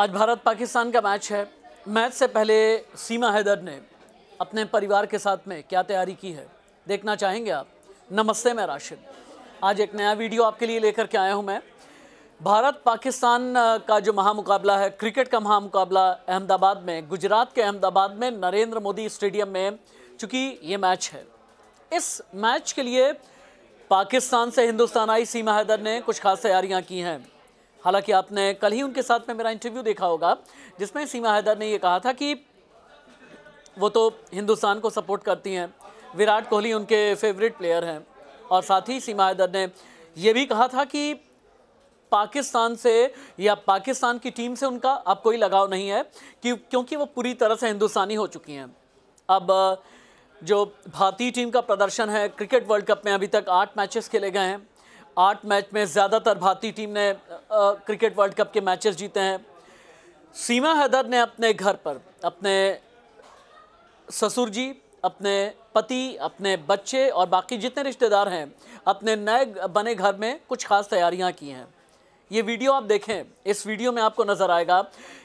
आज भारत पाकिस्तान का मैच है मैच से पहले सीमा हैदर ने अपने परिवार के साथ में क्या तैयारी की है देखना चाहेंगे आप नमस्ते मैं राशिद आज एक नया वीडियो आपके लिए लेकर के आया हूं मैं भारत पाकिस्तान का जो महामुकाबला है क्रिकेट का महामुकाबला अहमदाबाद में गुजरात के अहमदाबाद में नरेंद्र मोदी स्टेडियम में चूँकि ये मैच है इस मैच के लिए पाकिस्तान से हिंदुस्तान आई सीमा हैदर ने कुछ खास तैयारियाँ की हैं हालांकि आपने कल ही उनके साथ में मेरा इंटरव्यू देखा होगा जिसमें सीमा हैदर ने ये कहा था कि वो तो हिंदुस्तान को सपोर्ट करती हैं विराट कोहली उनके फेवरेट प्लेयर हैं और साथ ही सीमा हैदर ने यह भी कहा था कि पाकिस्तान से या पाकिस्तान की टीम से उनका अब कोई लगाव नहीं है कि क्योंकि वो पूरी तरह से हिंदुस्तानी हो चुकी हैं अब जो भारतीय टीम का प्रदर्शन है क्रिकेट वर्ल्ड कप में अभी तक आठ मैचेस खेले गए हैं आठ मैच में ज़्यादातर भारतीय टीम ने क्रिकेट वर्ल्ड कप के मैचेस जीते हैं सीमा हैदर ने अपने घर पर अपने ससुर जी अपने पति अपने बच्चे और बाकी जितने रिश्तेदार हैं अपने नए बने घर में कुछ खास तैयारियां की हैं ये वीडियो आप देखें इस वीडियो में आपको नज़र आएगा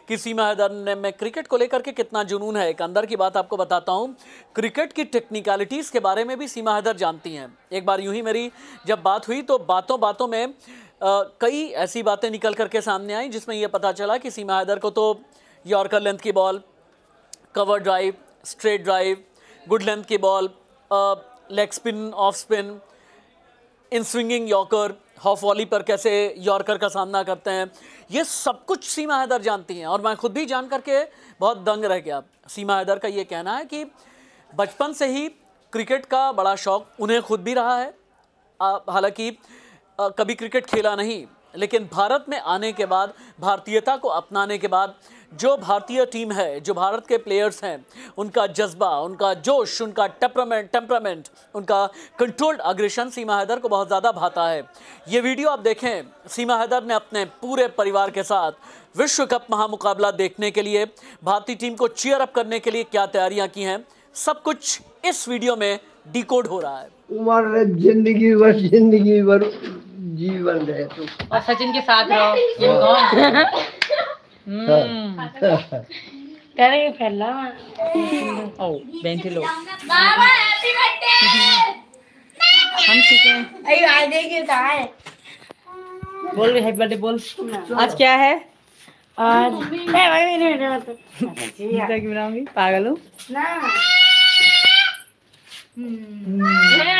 कि सीमा हैदर ने मैं क्रिकेट को लेकर के कितना जुनून है एक अंदर की बात आपको बताता हूँ क्रिकेट की टेक्निकलिटीज़ के बारे में भी सीमा हैदर जानती हैं एक बार यूं ही मेरी जब बात हुई तो बातों बातों में आ, कई ऐसी बातें निकल करके सामने आई जिसमें यह पता चला कि सीमा हैदर को तो यॉर्कर लेंथ की ball cover drive straight drive good length की ball leg spin off spin in swinging yorker half volley पर कैसे यॉर्कर का सामना करते हैं ये सब कुछ सीमा हैदर जानती हैं और मैं खुद भी जान करके बहुत दंग रह गया सीमा हैदर का ये कहना है कि बचपन से ही क्रिकेट का बड़ा शौक़ उन्हें खुद भी रहा है हालांकि कभी क्रिकेट खेला नहीं लेकिन भारत में आने के बाद भारतीयता को अपनाने के बाद जो भारतीय टीम है जो भारत के प्लेयर्स हैं उनका जज्बा उनका जोश उनका टेम्परामेंट टेम्परामेंट उनका कंट्रोल्ड अग्रेशन सीमा हैदर को बहुत ज़्यादा भाता है ये वीडियो आप देखें सीमा हैदर ने अपने पूरे परिवार के साथ विश्व कप महामुकाबला देखने के लिए भारतीय टीम को चीयर अप करने के लिए क्या तैयारियाँ की हैं सब कुछ इस वीडियो में डिकोड हो रहा है उम्र जिंदगी भर जिंदगी भर जीवन रहे तो और सचिन के साथ रहो हम्म। फैला ओ लो हम ठीक अरे आ कहाँ है बोल हैप्पी बर्थडे बोल आज क्या है आज पागल हूँ ना हम्म। हम्म।